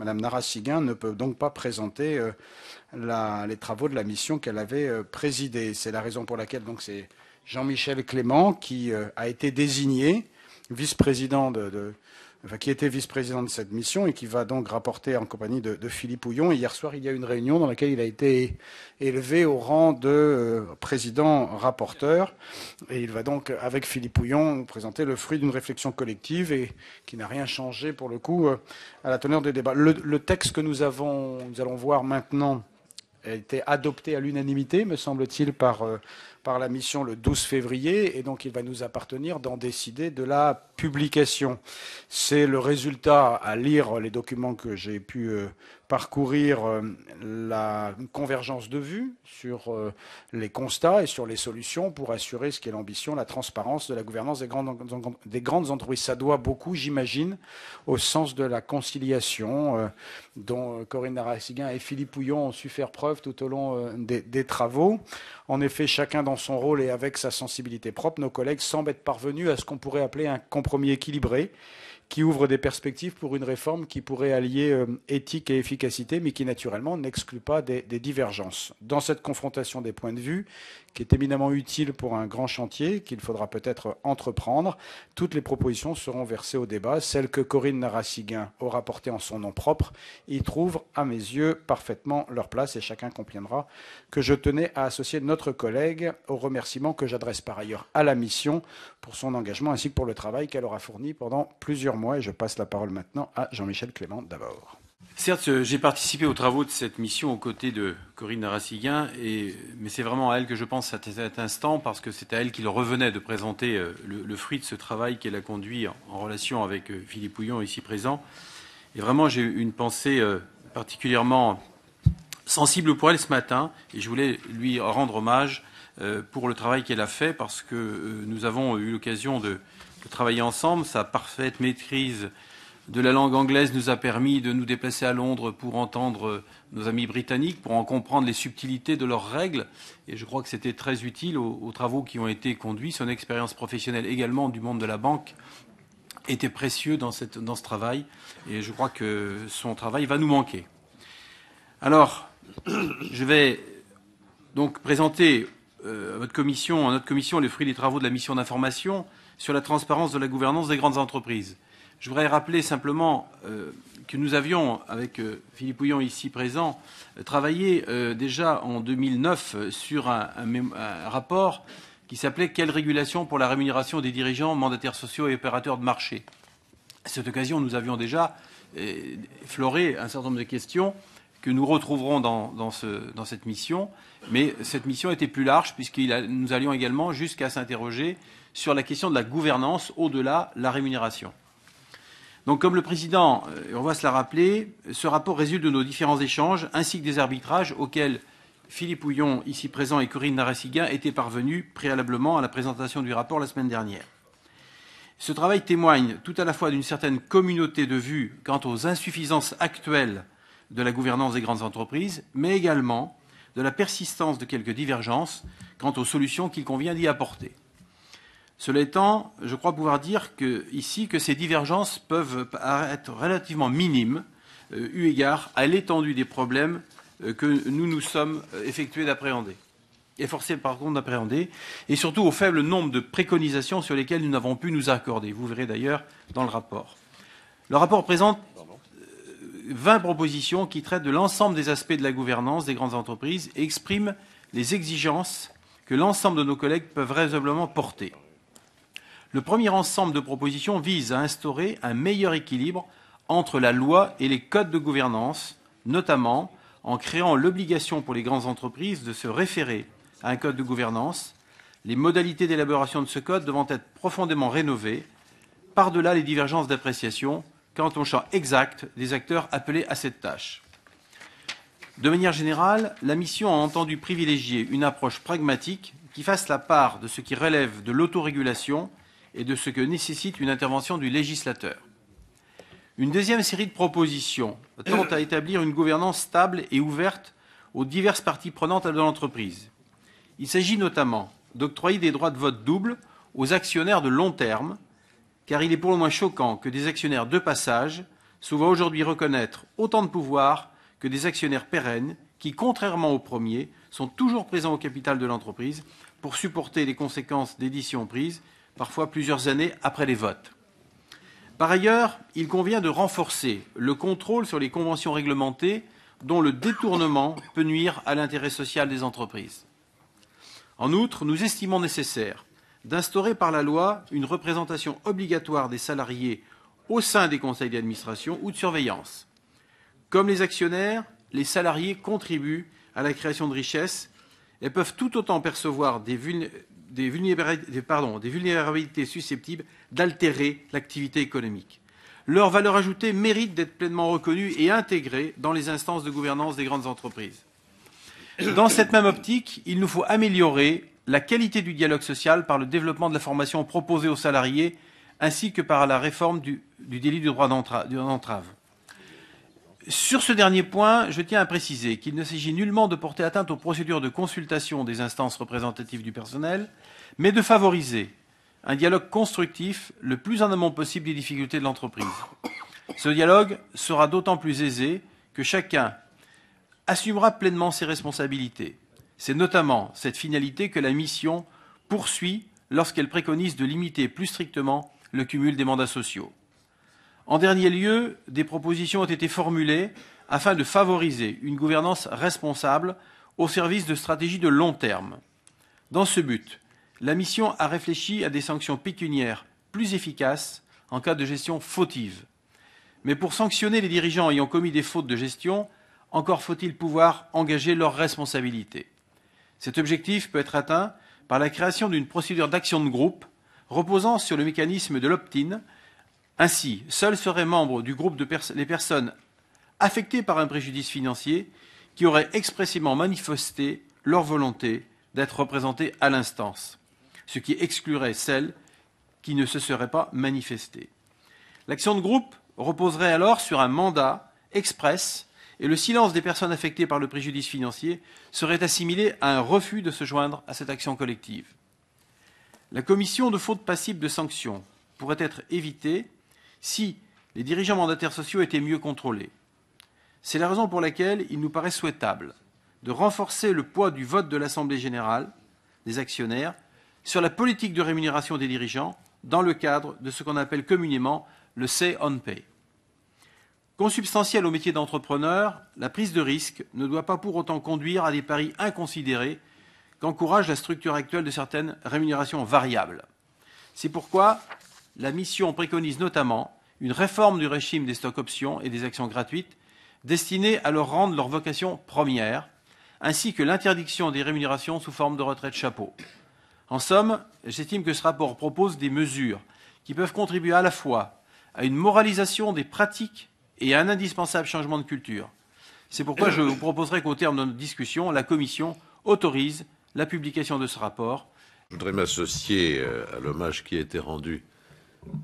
Madame Narasiguin ne peut donc pas présenter euh, les travaux de la mission qu'elle avait euh, présidée. C'est la raison pour laquelle donc c'est Jean-Michel Clément qui euh, a été désigné vice-président de, qui était vice-président de cette mission et qui va donc rapporter en compagnie de, Philippe Houillon. hier soir, il y a une réunion dans laquelle il a été élevé au rang de euh, président rapporteur. Et il va donc, avec Philippe Houillon, présenter le fruit d'une réflexion collective et qui n'a rien changé, pour le coup, euh, à la teneur des débats. Le, texte que nous, avons, nous allons voir maintenant a été adopté à l'unanimité, me semble-t-il, par euh, par la mission le 12 février et donc il va nous appartenir d'en décider de la publication. C'est le résultat à lire les documents que j'ai pu euh, parcourir euh, la convergence de vues sur euh, les constats et sur les solutions pour assurer ce qu'est l'ambition, la transparence de la gouvernance des grandes, des grandes entreprises. Ça doit beaucoup, j'imagine, au sens de la conciliation euh, dont Corinne Naraciguin et Philippe Pouillon ont su faire preuve tout au long des, des travaux. En effet, chacun dans son rôle et avec sa sensibilité propre, nos collègues semblent être parvenus à ce qu'on pourrait appeler un compromis équilibré qui ouvre des perspectives pour une réforme qui pourrait allier euh, éthique et efficacité, mais qui naturellement n'exclut pas des, divergences. Dans cette confrontation des points de vue, qui est éminemment utile pour un grand chantier qu'il faudra peut-être entreprendre, toutes les propositions seront versées au débat. Celles que Corinne Narasiguin aura portées en son nom propre y trouvent à mes yeux, parfaitement leur place et chacun comprendra que je tenais à associer notre collègue au remerciement que j'adresse par ailleurs à la mission pour son engagement ainsi que pour le travail qu'elle aura fourni pendant plusieurs mois moi et je passe la parole maintenant à Jean-Michel Clément d'abord. Certes, euh, j'ai participé aux travaux de cette mission aux côtés de Corinne Narassiguin, mais c'est vraiment à elle que je pense à cet instant parce que c'est à elle qu'il revenait de présenter euh, le, fruit de ce travail qu'elle a conduit en, en relation avec euh, Philippe Houillon ici présent. Et vraiment, j'ai eu une pensée particulièrement sensible pour elle ce matin et je voulais lui rendre hommage pour le travail qu'elle a fait parce que nous avons eu l'occasion de, de travailler ensemble. Sa parfaite maîtrise de la langue anglaise nous a permis de nous déplacer à Londres pour entendre nos amis britanniques, pour en comprendre les subtilités de leurs règles. Et je crois que c'était très utile aux, travaux qui ont été conduits. Son expérience professionnelle également du monde de la banque était précieux dans, dans ce travail. Et je crois que son travail va nous manquer. Alors, je vais donc présenter euh, votre commission, à notre commission, les fruits des travaux de la mission d'information sur la transparence de la gouvernance des grandes entreprises. Je voudrais rappeler simplement euh, que nous avions, avec euh, Philippe Houillon ici présent, euh, travaillé déjà en 2009 sur un, un rapport qui s'appelait Quelle régulation pour la rémunération des dirigeants, mandataires sociaux et opérateurs de marché À cette occasion, nous avions déjà floré un certain nombre de questions que nous retrouverons dans cette mission, mais cette mission était plus large puisque nous allions également jusqu'à s'interroger sur la question de la gouvernance au-delà de la rémunération. Donc, comme le président on va se l'a rappeler, ce rapport résulte de nos différents échanges ainsi que des arbitrages auxquels Philippe Houillon, ici présent, et Corinne Narassiguin étaient parvenus préalablement à la présentation du rapport la semaine dernière. Ce travail témoigne tout à la fois d'une certaine communauté de vues quant aux insuffisances actuelles de la gouvernance des grandes entreprises, mais également de la persistance de quelques divergences quant aux solutions qu'il convient d'y apporter. Cela étant, je crois pouvoir dire que, ici que ces divergences peuvent être relativement minimes euh, eu égard à l'étendue des problèmes euh, que nous nous sommes euh, effectués d'appréhender, efforcés par contre d'appréhender, et surtout au faible nombre de préconisations sur lesquelles nous n'avons pu nous accorder. Vous verrez d'ailleurs dans le rapport. Le rapport présente 20 propositions qui traitent de l'ensemble des aspects de la gouvernance des grandes entreprises et expriment les exigences que l'ensemble de nos collègues peuvent raisonnablement porter. Le premier ensemble de propositions vise à instaurer un meilleur équilibre entre la loi et les codes de gouvernance, notamment en créant l'obligation pour les grandes entreprises de se référer à un code de gouvernance, les modalités d'élaboration de ce code devant être profondément rénovées, par-delà les divergences d'appréciation quant au champ exact des acteurs appelés à cette tâche. De manière générale, la mission a entendu privilégier une approche pragmatique qui fasse la part de ce qui relève de l'autorégulation et de ce que nécessite une intervention du législateur. Une deuxième série de propositions tend à établir une gouvernance stable et ouverte aux diverses parties prenantes de l'entreprise. Il s'agit notamment d'octroyer des droits de vote doubles aux actionnaires de long terme, car il est pour le moins choquant que des actionnaires de passage soient aujourd'hui reconnaître autant de pouvoir que des actionnaires pérennes qui, contrairement aux premiers, sont toujours présents au capital de l'entreprise pour supporter les conséquences d'éditions prises parfois plusieurs années après les votes. Par ailleurs, il convient de renforcer le contrôle sur les conventions réglementées dont le détournement peut nuire à l'intérêt social des entreprises. En outre, nous estimons nécessaire d'instaurer par la loi une représentation obligatoire des salariés au sein des conseils d'administration ou de surveillance. Comme les actionnaires, les salariés contribuent à la création de richesses et peuvent tout autant percevoir des, vulnérabilités des vulnérabilités, susceptibles d'altérer l'activité économique. Leur valeur ajoutée mérite d'être pleinement reconnue et intégrée dans les instances de gouvernance des grandes entreprises. Dans cette même optique, il nous faut améliorer la qualité du dialogue social par le développement de la formation proposée aux salariés ainsi que par la réforme du, du délit du droit d'entrave. Sur ce dernier point, je tiens à préciser qu'il ne s'agit nullement de porter atteinte aux procédures de consultation des instances représentatives du personnel, mais de favoriser un dialogue constructif le plus en amont possible des difficultés de l'entreprise. Ce dialogue sera d'autant plus aisé que chacun assumera pleinement ses responsabilités. C'est notamment cette finalité que la mission poursuit lorsqu'elle préconise de limiter plus strictement le cumul des mandats sociaux. En dernier lieu, des propositions ont été formulées afin de favoriser une gouvernance responsable au service de stratégies de long terme. Dans ce but, la mission a réfléchi à des sanctions pécuniaires plus efficaces en cas de gestion fautive. Mais pour sanctionner les dirigeants ayant commis des fautes de gestion, encore faut-il pouvoir engager leurs responsabilités. Cet objectif peut être atteint par la création d'une procédure d'action de groupe reposant sur le mécanisme de l'opt-in ainsi, seuls seraient membres du groupe les personnes affectées par un préjudice financier qui auraient expressément manifesté leur volonté d'être représentées à l'instance, ce qui exclurait celles qui ne se seraient pas manifestées. L'action de groupe reposerait alors sur un mandat express et le silence des personnes affectées par le préjudice financier serait assimilé à un refus de se joindre à cette action collective. La commission de faute passible de sanctions pourrait être évitée si les dirigeants mandataires sociaux étaient mieux contrôlés. C'est la raison pour laquelle il nous paraît souhaitable de renforcer le poids du vote de l'Assemblée générale des actionnaires sur la politique de rémunération des dirigeants dans le cadre de ce qu'on appelle communément le say on pay. Consubstantielle au métier d'entrepreneur, la prise de risque ne doit pas pour autant conduire à des paris inconsidérés qu'encourage la structure actuelle de certaines rémunérations variables. C'est pourquoi la mission préconise notamment une réforme du régime des stocks options et des actions gratuites destinée à leur rendre leur vocation première, ainsi que l'interdiction des rémunérations sous forme de retraite chapeau. En somme, j'estime que ce rapport propose des mesures qui peuvent contribuer à la fois à une moralisation des pratiques et à un indispensable changement de culture. C'est pourquoi je vous proposerai qu'au terme de notre discussion, la Commission autorise la publication de ce rapport. Je voudrais m'associer euh, à l'hommage qui a été rendu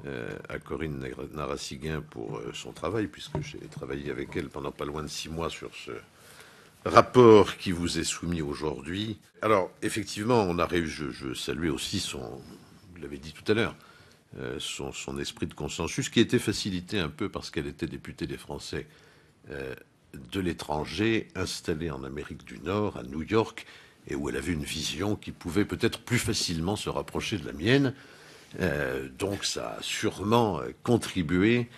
euh, à Corinne Narassiguin pour euh, son travail, puisque j'ai travaillé avec elle pendant pas loin de six mois sur ce rapport qui vous est soumis aujourd'hui. Alors, effectivement, on a réussi, je, je saluais aussi son, vous l'avez dit tout à l'heure, euh, son, esprit de consensus, qui était facilité un peu parce qu'elle était députée des Français de l'étranger, installée en Amérique du Nord, à New York, et où elle avait une vision qui pouvait peut-être plus facilement se rapprocher de la mienne. Euh, donc ça a sûrement euh, contribué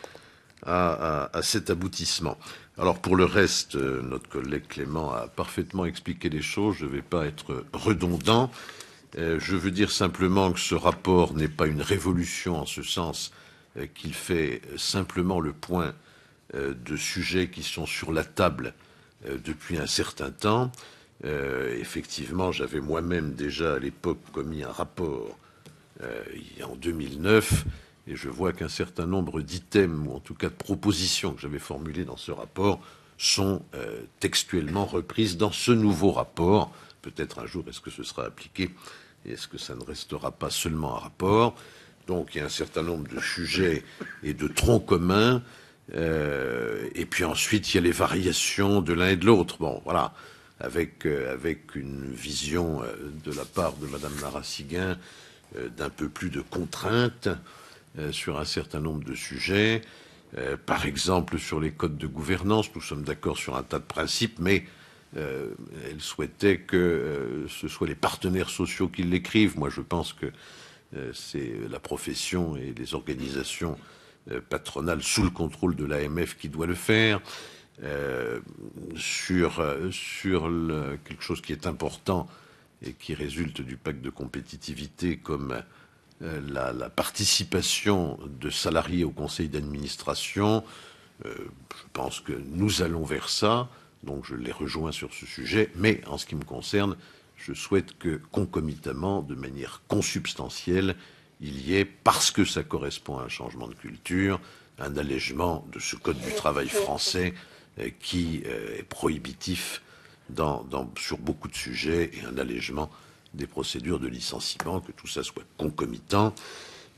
à, cet aboutissement. Alors pour le reste, euh, notre collègue Clément a parfaitement expliqué les choses, je ne vais pas être redondant. je veux dire simplement que ce rapport n'est pas une révolution en ce sens qu'il fait simplement le point de sujets qui sont sur la table depuis un certain temps. effectivement, j'avais moi-même déjà à l'époque commis un rapport euh, en 2009, et je vois qu'un certain nombre d'items, ou en tout cas de propositions que j'avais formulées dans ce rapport, sont euh, textuellement reprises dans ce nouveau rapport. Peut-être un jour, est-ce que ce sera appliqué et est-ce que ça ne restera pas seulement un rapport Donc il y a un certain nombre de sujets et de troncs communs. Euh, et puis ensuite, il y a les variations de l'un et de l'autre. Bon, voilà, avec, avec une vision de la part de Madame Lara euh, d'un peu plus de contraintes euh, sur un certain nombre de sujets. Euh, par exemple, sur les codes de gouvernance, nous sommes d'accord sur un tas de principes, mais elle souhaitait que ce soit les partenaires sociaux qui l'écrivent. Moi, je pense que c'est la profession et les organisations patronales sous le contrôle de l'AMF qui doit le faire. sur sur quelque chose qui est important et qui résulte du pacte de compétitivité comme euh, la, participation de salariés au conseil d'administration, euh, je pense que nous allons vers ça, donc je les rejoins sur ce sujet, mais en ce qui me concerne, je souhaite que concomitamment, de manière consubstantielle, il y ait, parce que ça correspond à un changement de culture, un allègement de ce code du travail français euh, qui est prohibitif sur beaucoup de sujets et un allègement des procédures de licenciement, que tout ça soit concomitant.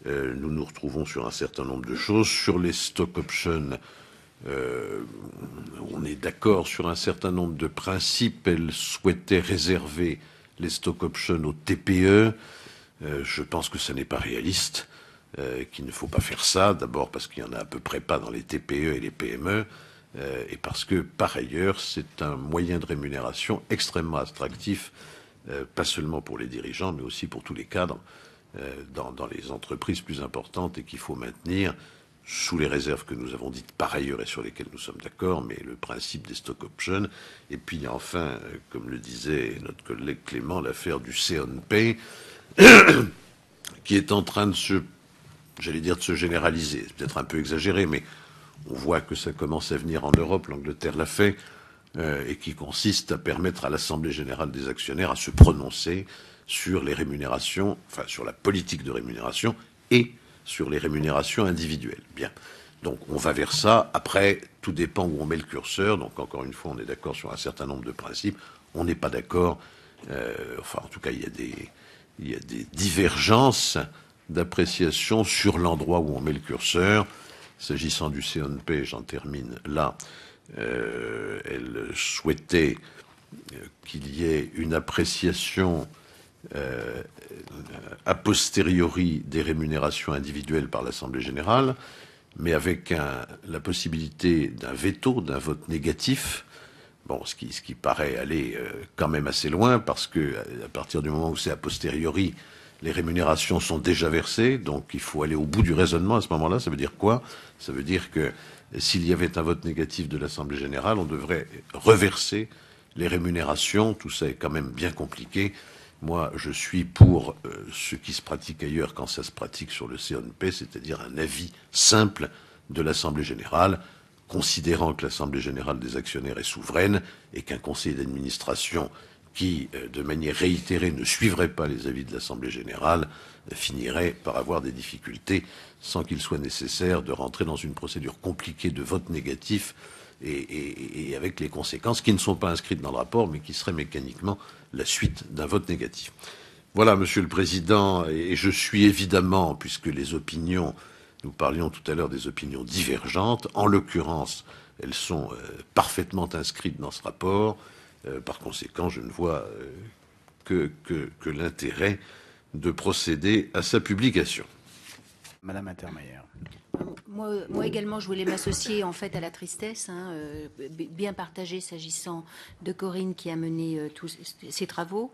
Euh, nous nous retrouvons sur un certain nombre de choses. Sur les stock options, euh, on est d'accord sur un certain nombre de principes. Elle souhaitait réserver les stock options aux TPE. Euh, je pense que ça n'est pas réaliste, qu'il ne faut pas faire ça. D'abord parce qu'il n'y en a à peu près pas dans les TPE et les PME. Euh, et parce que par ailleurs c'est un moyen de rémunération extrêmement attractif, euh, pas seulement pour les dirigeants, mais aussi pour tous les cadres euh, dans, les entreprises plus importantes et qu'il faut maintenir sous les réserves que nous avons dites par ailleurs et sur lesquelles nous sommes d'accord, mais le principe des stock options. Et puis enfin, comme le disait notre collègue Clément, l'affaire du CNP, qui est en train de se, j'allais dire, de se généraliser. C'est peut-être un peu exagéré, mais on voit que ça commence à venir en Europe, l'Angleterre l'a fait, euh, et qui consiste à permettre à l'Assemblée générale des actionnaires à se prononcer sur les rémunérations, enfin sur la politique de rémunération et sur les rémunérations individuelles. Bien. Donc on va vers ça. Après, tout dépend où on met le curseur. Donc encore une fois, on est d'accord sur un certain nombre de principes. On n'est pas d'accord. Euh, enfin, en tout cas, il des, il y a des divergences d'appréciation sur l'endroit où on met le curseur. S'agissant du CNP, j'en termine là, euh, elle souhaitait euh, qu'il y ait une appréciation euh, a posteriori des rémunérations individuelles par l'Assemblée générale, mais avec la possibilité d'un veto, d'un vote négatif. Bon, ce qui, ce qui paraît aller quand même assez loin, parce que à partir du moment où c'est a posteriori, les rémunérations sont déjà versées, donc il faut aller au bout du raisonnement à ce moment-là. Ça veut dire quoi Ça veut dire que s'il y avait un vote négatif de l'Assemblée générale, on devrait reverser les rémunérations. Tout ça est quand même bien compliqué. Moi, je suis pour euh, ce qui se pratique ailleurs quand ça se pratique sur le CNP, c'est-à-dire un avis simple de l'Assemblée générale, considérant que l'Assemblée générale des actionnaires est souveraine et qu'un conseil d'administration qui, euh, de manière réitérée, ne suivrait pas les avis de l'Assemblée générale, finirait par avoir des difficultés sans qu'il soit nécessaire de rentrer dans une procédure compliquée de vote négatif et, avec les conséquences qui ne sont pas inscrites dans le rapport, mais qui seraient mécaniquement la suite d'un vote négatif. Voilà, Monsieur le Président, et je suis évidemment, puisque les opinions, nous parlions tout à l'heure des opinions divergentes, en l'occurrence, elles sont euh, parfaitement inscrites dans ce rapport, euh, par conséquent, je ne vois euh, que, que, l'intérêt de procéder à sa publication. Madame Intermeyer. Moi, également, je voulais m'associer en fait à la tristesse, hein, euh, bien partagée s'agissant de Corinne qui a mené tous ses travaux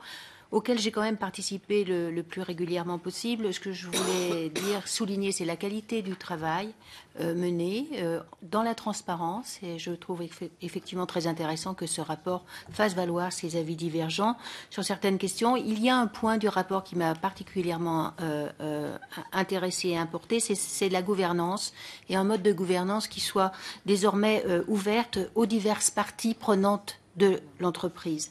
auquel j'ai quand même participé le, plus régulièrement possible. Ce que je voulais dire, souligner, c'est la qualité du travail euh, mené euh, dans la transparence. Et je trouve effectivement très intéressant que ce rapport fasse valoir ses avis divergents sur certaines questions. Il y a un point du rapport qui m'a particulièrement euh, intéressé et importé, c'est la gouvernance et un mode de gouvernance qui soit désormais ouverte aux diverses parties prenantes de l'entreprise.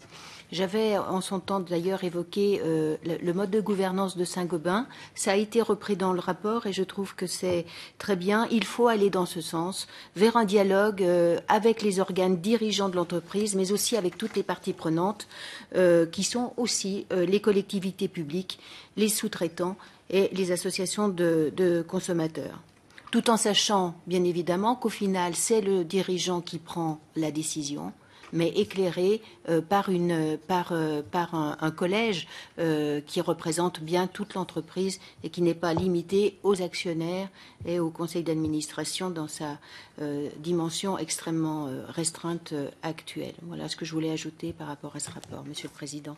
J'avais en son temps d'ailleurs évoqué euh, le, mode de gouvernance de Saint-Gobain. Ça a été repris dans le rapport et je trouve que c'est très bien. Il faut aller dans ce sens, vers un dialogue euh, avec les organes dirigeants de l'entreprise, mais aussi avec toutes les parties prenantes, euh, qui sont aussi les collectivités publiques, les sous-traitants et les associations de consommateurs tout en sachant, bien évidemment, qu'au final, c'est le dirigeant qui prend la décision mais éclairé euh, euh, par, un, un collège euh, qui représente bien toute l'entreprise et qui n'est pas limité aux actionnaires et au conseil d'administration dans sa dimension extrêmement restreinte actuelle. Voilà ce que je voulais ajouter par rapport à ce rapport, Monsieur le Président.